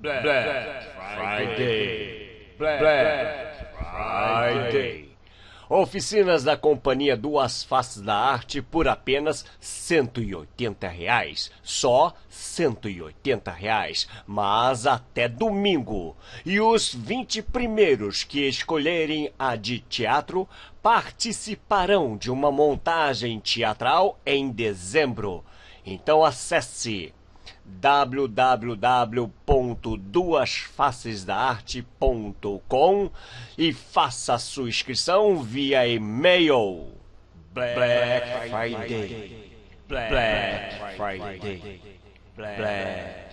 Black, Black Friday. Black, Black Friday. Oficinas da Companhia Duas Faces da Arte por apenas R$ 180 reais. Só R$ 180 reais, mas até domingo. E os 20 primeiros que escolherem a de teatro participarão de uma montagem teatral em dezembro. Então acesse www.duasfacesdaarte.com e faça sua inscrição via e-mail. Black Friday. Black Friday. Black Friday. Black Friday.